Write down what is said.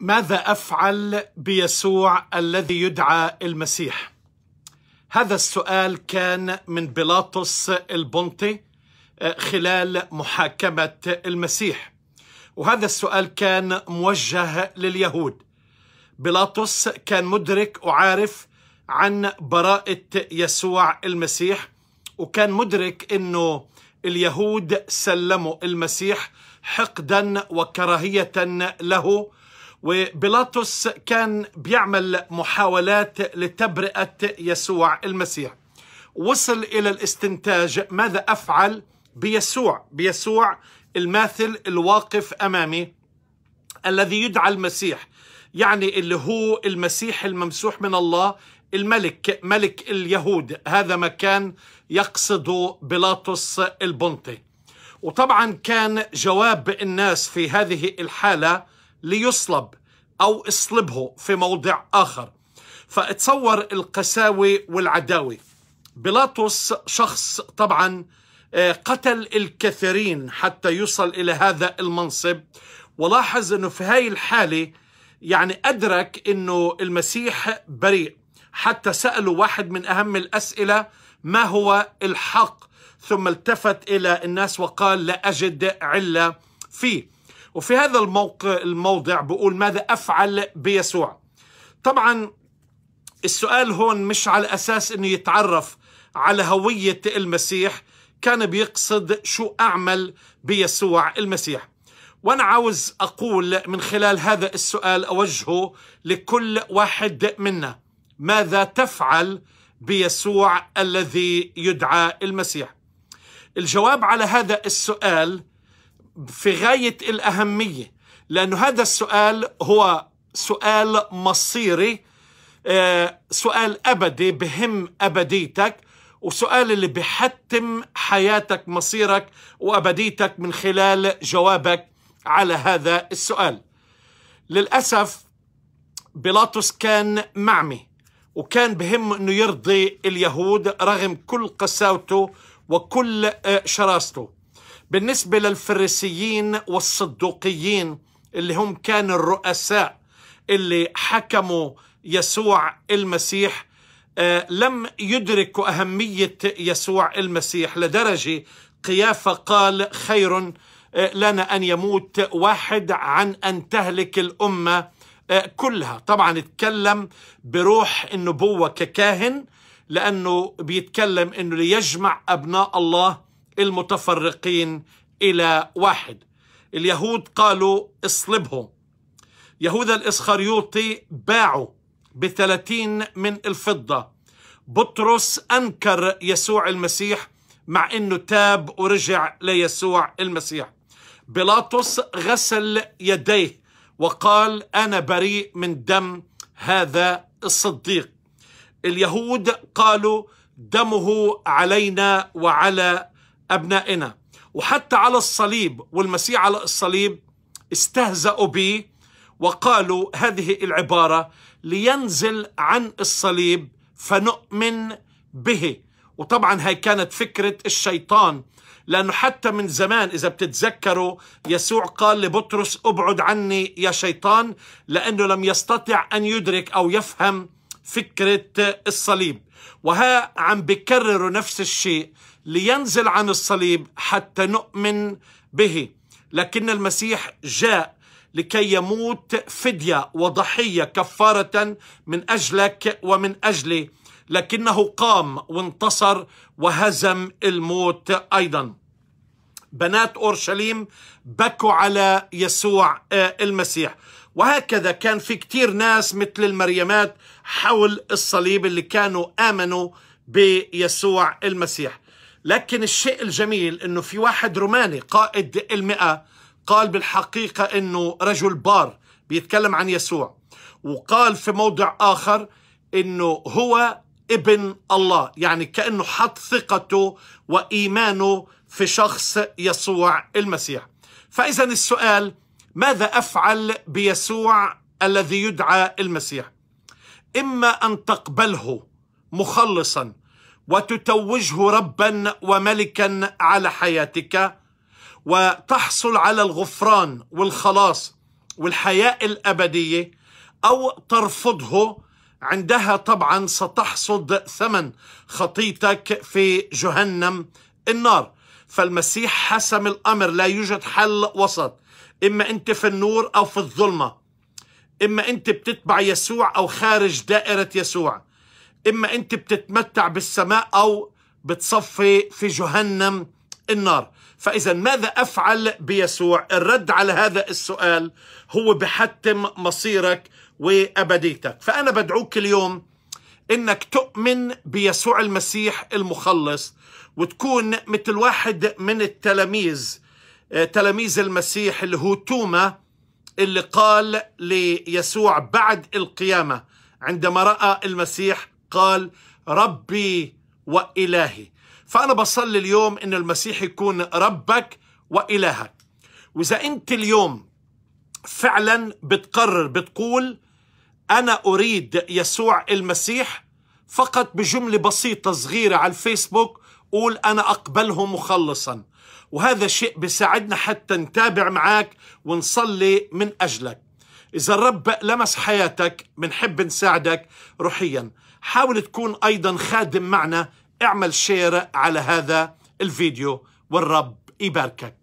ماذا افعل بيسوع الذي يدعى المسيح هذا السؤال كان من بيلاطس البنطي آه، خلال محاكمه المسيح وهذا السؤال كان موجه لليهود بيلاطس كان مدرك وعارف عن براءه يسوع المسيح وكان مدرك انه اليهود سلموا المسيح حقدا وكراهيه له وبيلاطس كان بيعمل محاولات لتبرئة يسوع المسيح وصل إلى الاستنتاج ماذا أفعل بيسوع بيسوع الماثل الواقف أمامي الذي يدعى المسيح يعني اللي هو المسيح الممسوح من الله الملك ملك اليهود هذا ما كان يقصده بيلاطس البنطي وطبعا كان جواب الناس في هذه الحاله ليصلب أو اصلبه في موضع آخر فتصور القساوة والعداوة بيلاطس شخص طبعا آه، قتل الكثيرين حتى يصل إلى هذا المنصب ولاحظ أنه في هاي الحالة يعني أدرك أنه المسيح بريء حتى سألوا واحد من أهم الأسئلة ما هو الحق ثم التفت إلى الناس وقال لا أجد علة فيه وفي هذا الموقع الموضع بقول ماذا أفعل بيسوع طبعا السؤال هون مش على أساس أنه يتعرف على هوية المسيح كان بيقصد شو أعمل بيسوع المسيح وأنا عاوز أقول من خلال هذا السؤال أوجهه لكل واحد منا ماذا تفعل بيسوع الذي يدعى المسيح الجواب على هذا السؤال في غاية الأهمية لأنه هذا السؤال هو سؤال مصيري آه، سؤال أبدي بهم أبديتك وسؤال اللي بحتم حياتك مصيرك وأبديتك من خلال جوابك على هذا السؤال للأسف بيلاطس كان معمي وكان بهم أنه يرضي اليهود رغم كل قساوته وكل آه، شراسته بالنسبة للفريسيين والصدوقيين اللي هم كانوا الرؤساء اللي حكموا يسوع المسيح آه، لم يدركوا أهمية يسوع المسيح لدرجة قيافة قال خير آه، لنا أن يموت واحد عن أن تهلك الأمة آه، كلها طبعا اتكلم بروح النبوة ككاهن لأنه بيتكلم أنه ليجمع أبناء الله المتفرقين إلى واحد اليهود قالوا اصلبهم يهوذا الإسخريوطي باعوا بثلاثين من الفضة بطرس أنكر يسوع المسيح مع أنه تاب ورجع ليسوع المسيح بيلاطس غسل يديه وقال أنا بريء من دم هذا الصديق اليهود قالوا دمه علينا وعلى أبنائنا وحتى على الصليب والمسيح على الصليب استهزأوا به وقالوا هذه العبارة لينزل عن الصليب فنؤمن به وطبعا هاي كانت فكرة الشيطان لأنه حتى من زمان إذا بتتذكروا يسوع قال لبطرس أبعد عني يا شيطان لأنه لم يستطع أن يدرك أو يفهم فكرة الصليب وها عم بكرروا نفس الشيء لينزل عن الصليب حتى نؤمن به لكن المسيح جاء لكي يموت فدية وضحية كفارة من أجلك ومن أجلي لكنه قام وانتصر وهزم الموت أيضا بنات أورشليم بكوا على يسوع آه، المسيح وهكذا كان في كتير ناس مثل المريمات حول الصليب اللي كانوا آمنوا بيسوع المسيح لكن الشيء الجميل انه في واحد روماني قائد المئة قال بالحقيقة انه رجل بار بيتكلم عن يسوع وقال في موضع اخر انه هو ابن الله يعني كأنه حط ثقته وإيمانه في شخص يسوع المسيح فإذا السؤال ماذا أفعل بيسوع الذي يدعى المسيح إما أن تقبله مخلصا وتتوجه ربا وملكا على حياتك وتحصل على الغفران والخلاص والحياة الأبدية أو ترفضه عندها طبعا ستحصد ثمن خطيتك في جهنم النار فالمسيح حسم الأمر لا يوجد حل وسط إما أنت في النور أو في الظلمة إما أنت بتتبع يسوع أو خارج دائرة يسوع إما أنت بتتمتع بالسماء أو بتصفي في جهنم النار فإذا ماذا أفعل بيسوع الرد على هذا السؤال هو بحتم مصيرك وأبديتك فأنا بدعوك اليوم إنك تؤمن بيسوع المسيح المخلص وتكون مثل واحد من التلاميذ آه، تلاميذ المسيح اللي هو توما اللي قال ليسوع بعد القيامة عندما رأى المسيح قال ربي وإلهي فأنا بصلي اليوم أن المسيح يكون ربك وإلهك وإذا أنت اليوم فعلا بتقرر بتقول أنا أريد يسوع المسيح فقط بجملة بسيطة صغيرة على الفيسبوك قول أنا أقبله مخلصا وهذا شيء بيساعدنا حتى نتابع معك ونصلي من أجلك إذا الرب لمس حياتك بنحب نساعدك روحيا حاول تكون أيضا خادم معنا اعمل شير على هذا الفيديو والرب يباركك